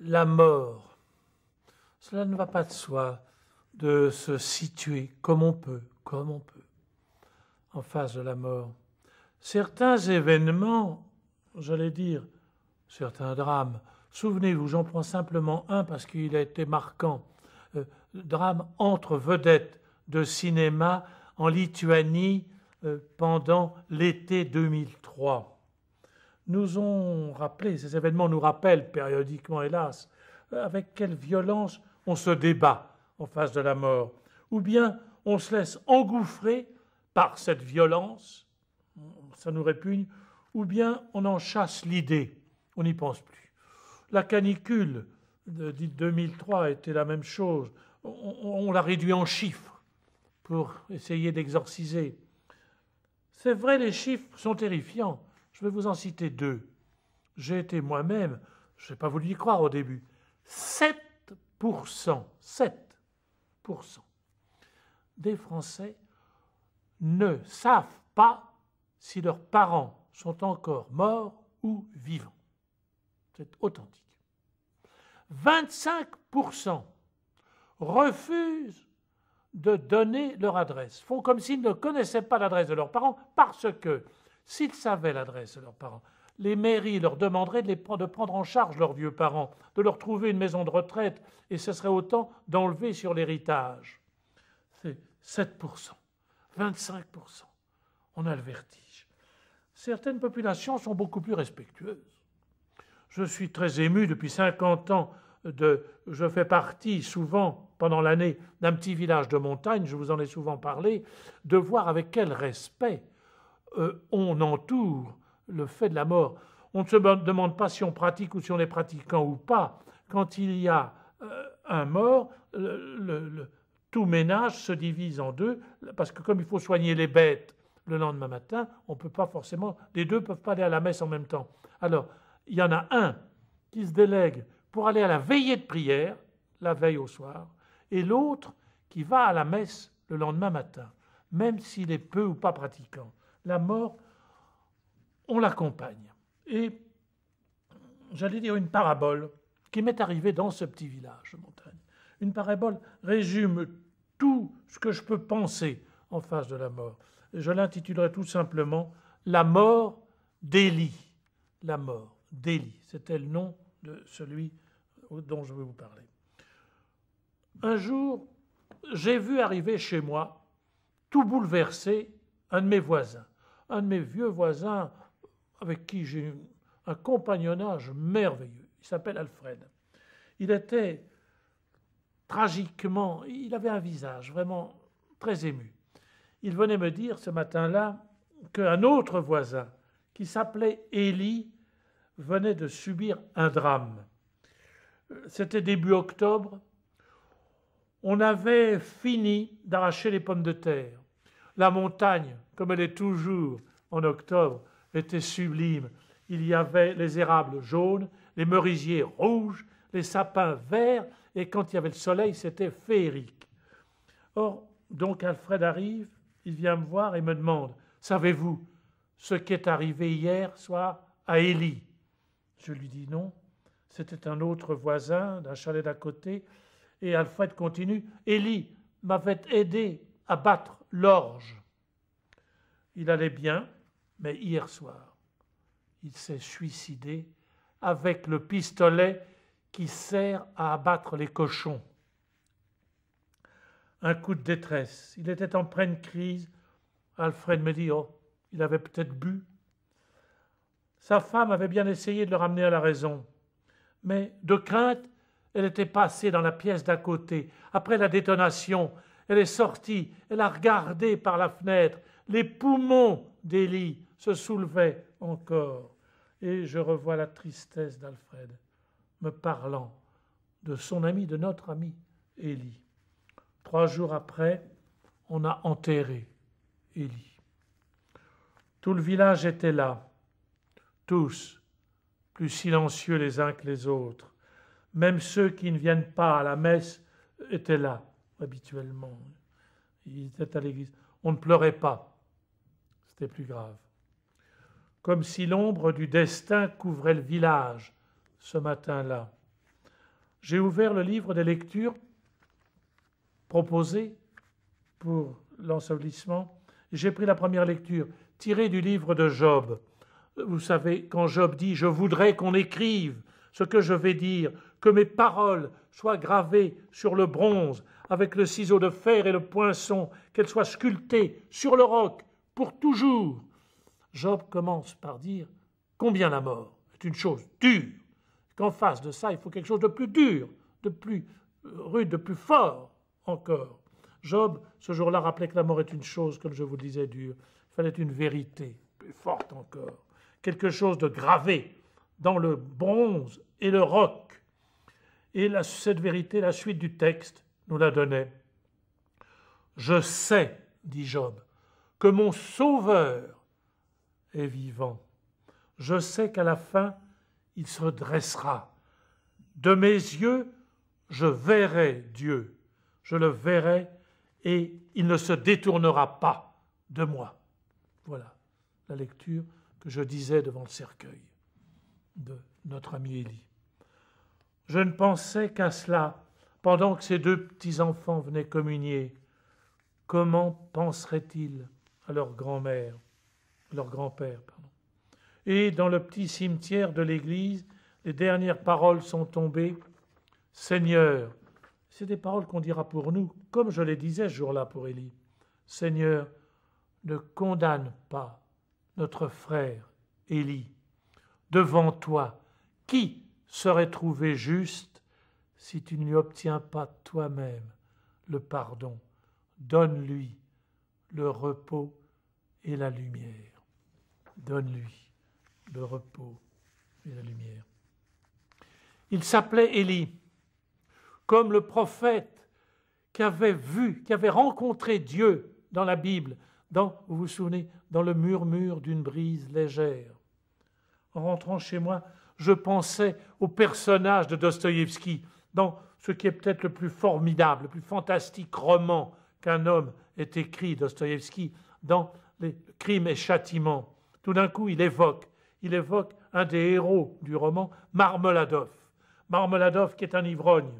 la mort. Cela ne va pas de soi de se situer comme on peut, comme on peut, en face de la mort. Certains événements, j'allais dire, certains drames, souvenez-vous, j'en prends simplement un parce qu'il a été marquant, euh, drame entre vedettes de cinéma en Lituanie euh, pendant l'été 2003 nous ont rappelé, ces événements nous rappellent périodiquement, hélas, euh, avec quelle violence on se débat en face de la mort, ou bien on se laisse engouffrer par cette violence, ça nous répugne, ou bien on en chasse l'idée, on n'y pense plus. La canicule dite 2003 était la même chose, on, on la réduit en chiffres pour essayer d'exorciser. C'est vrai, les chiffres sont terrifiants, je vais vous en citer deux. J'ai été moi-même, je n'ai pas voulu y croire au début, 7%, 7% des Français ne savent pas si leurs parents sont encore morts ou vivants. C'est authentique. 25% refusent de donner leur adresse, font comme s'ils ne connaissaient pas l'adresse de leurs parents parce que s'ils savaient l'adresse de leurs parents, les mairies leur demanderaient de, prendre en charge leurs vieux parents, de leur trouver une maison de retraite, et ce serait autant d'enlever sur l'héritage. C'est 7%, 25%. On a le vertige. Certaines populations sont beaucoup plus respectueuses. Je suis très ému depuis 50 ans de. Je fais partie souvent, pendant l'année, d'un petit village de montagne, je vous en ai souvent parlé, de voir avec quel respect euh, on entoure le fait de la mort. On ne se demande pas si on pratique ou si on est pratiquant ou pas. Quand il y a euh, un mort, tout ménage se divise en deux, parce que comme il faut soigner les bêtes le lendemain matin, on ne peut pas forcément, les deux ne peuvent pas aller à la messe en même temps. Alors, il y en a un qui se délègue pour aller à la veillée de prière, la veille au soir, et l'autre qui va à la messe le lendemain matin, même s'il est peu ou pas pratiquant la mort, on l'accompagne. Et j'allais dire une parabole qui m'est arrivée dans ce petit village de montagne. Une parabole résume tout ce que je peux penser en face de la mort. je l'intitulerai tout simplement La mort d'Élie. La mort d'Élie. C'était le nom de celui dont je vais vous parler. Un jour, j'ai vu arriver chez moi, tout bouleversé, un de mes voisins un de mes vieux voisins avec qui j'ai eu un compagnonnage merveilleux. Il s'appelle Alfred. Il était tragiquement, il avait un visage vraiment très ému. Il venait me dire ce matin-là qu'un autre voisin, qui s'appelait Élie, venait de subir un drame. C'était début octobre. On avait fini d'arracher les pommes de terre. La montagne comme elle est toujours en octobre, était sublime. Il y avait les érables jaunes, les merisiers rouges, les sapins verts, et quand il y avait le soleil, c'était féerique. Or, donc Alfred arrive, il vient me voir et me demande Savez-vous ce qui est arrivé hier soir à Élie Je lui dis non. C'était un autre voisin d'un chalet d'à côté. Et Alfred continue Élie m'avait aidé à battre l'orge. Il allait bien, mais hier soir, il s'est suicidé avec le pistolet qui sert à abattre les cochons. Un coup de détresse. Il était en pleine crise. Alfred me dit Oh, il avait peut-être bu. Sa femme avait bien essayé de le ramener à la raison. Mais de crainte, elle était passée dans la pièce d'à côté. Après la détonation, elle est sortie, elle a regardé par la fenêtre, les poumons d'Élie se soulevaient encore. Et je revois la tristesse d'Alfred me parlant de son ami, de notre ami Élie. Trois jours après, on a enterré Élie. Tout le village était là, tous, plus silencieux les uns que les autres. Même ceux qui ne viennent pas à la messe étaient là, habituellement. Ils étaient à l'église. On ne pleurait pas. C'était plus grave. Comme si l'ombre du destin couvrait le village ce matin-là. J'ai ouvert le livre des lectures proposées pour l'ensevelissement. J'ai pris la première lecture, tirée du livre de Job. Vous savez, quand Job dit Je voudrais qu'on écrive ce que je vais dire, que mes paroles soient gravées sur le bronze, avec le ciseau de fer et le poinçon, qu'elles soient sculptées sur le roc, pour toujours. Job commence par dire combien la mort est une chose dure, qu'en face de ça, il faut quelque chose de plus dur, de plus euh, rude, de plus fort encore. Job, ce jour-là, rappelait que la mort est une chose, comme je vous le disais, dure. Il fallait une vérité, plus forte encore, quelque chose de gravé dans le bronze et le roc. Et cette vérité, la suite du texte, nous la donnait. Je sais, dit Job, que mon Sauveur est vivant. Je sais qu'à la fin, il se dressera. De mes yeux, je verrai Dieu. Je le verrai et il ne se détournera pas de moi. Voilà la lecture que je disais devant le cercueil de notre ami Élie. Je ne pensais qu'à cela pendant que ces deux petits-enfants venaient communier. Comment penserait-il à leur grand-mère, leur grand-père. pardon. Et dans le petit cimetière de l'église, les dernières paroles sont tombées Seigneur, c'est des paroles qu'on dira pour nous, comme je les disais ce jour-là pour Élie. Seigneur, ne condamne pas notre frère Élie. Devant toi, qui serait trouvé juste si tu ne lui obtiens pas toi-même le pardon Donne-lui le repos et la lumière. Donne-lui le repos et la lumière. Il s'appelait Élie, comme le prophète qui avait vu, qui avait rencontré Dieu dans la Bible, dans, vous vous souvenez, dans le murmure d'une brise légère. En rentrant chez moi, je pensais au personnage de Dostoïevski dans ce qui est peut-être le plus formidable, le plus fantastique roman un homme est écrit Dostoïevski dans Les Crimes et Châtiments. Tout d'un coup, il évoque, il évoque un des héros du roman, Marmeladov. Marmeladov qui est un ivrogne.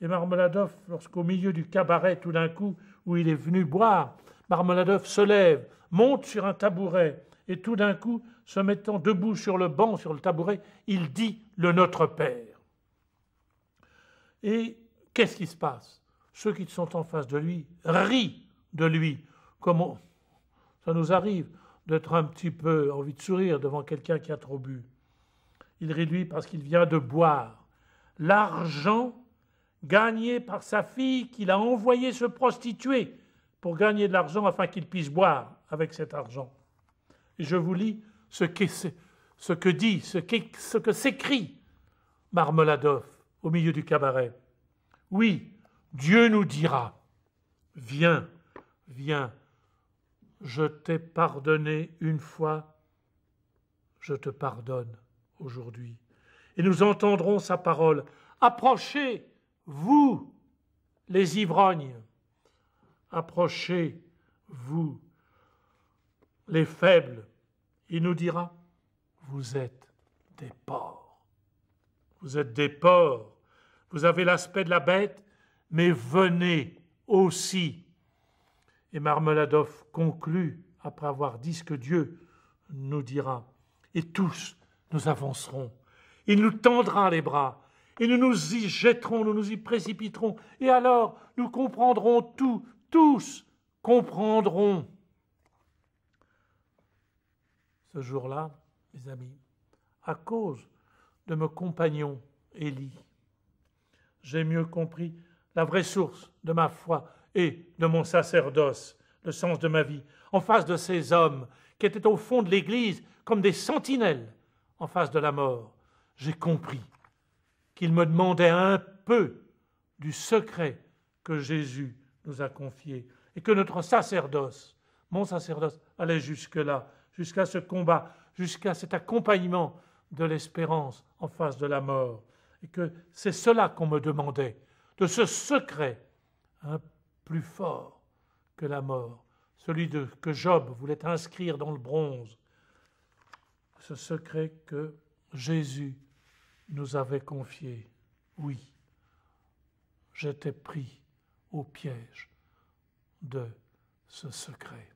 Et Marmeladov, lorsqu'au milieu du cabaret, tout d'un coup, où il est venu boire, Marmeladov se lève, monte sur un tabouret, et tout d'un coup, se mettant debout sur le banc, sur le tabouret, il dit le Notre Père. Et qu'est-ce qui se passe ceux qui sont en face de lui rient de lui. Comme ça nous arrive d'être un petit peu envie de sourire devant quelqu'un qui a trop bu. Il rit lui parce qu'il vient de boire. L'argent gagné par sa fille qu'il a envoyé se prostituer pour gagner de l'argent afin qu'il puisse boire avec cet argent. Et je vous lis ce, ce que dit, ce, ce que s'écrit Marmeladov au milieu du cabaret. Oui, Dieu nous dira, viens, viens, je t'ai pardonné une fois, je te pardonne aujourd'hui. Et nous entendrons sa parole. Approchez, vous, les ivrognes, approchez, vous, les faibles. Il nous dira, vous êtes des porcs. Vous êtes des porcs. Vous avez l'aspect de la bête, mais venez aussi. Et Marmeladov conclut, après avoir dit ce que Dieu nous dira, et tous nous avancerons. Il nous tendra les bras, et nous nous y jetterons, nous nous y précipiterons, et alors nous comprendrons tout, tous comprendrons. » Ce jour-là, mes amis, à cause de mon compagnon Élie, j'ai mieux compris la vraie source de ma foi et de mon sacerdoce, le sens de ma vie, en face de ces hommes qui étaient au fond de l'Église comme des sentinelles en face de la mort, j'ai compris qu'ils me demandaient un peu du secret que Jésus nous a confié et que notre sacerdoce, mon sacerdoce, allait jusque-là, jusqu'à ce combat, jusqu'à cet accompagnement de l'espérance en face de la mort, et que c'est cela qu'on me demandait de ce secret un plus fort que la mort, celui que Job voulait inscrire dans le bronze, ce secret que Jésus nous avait confié. Oui, j'étais pris au piège de ce secret.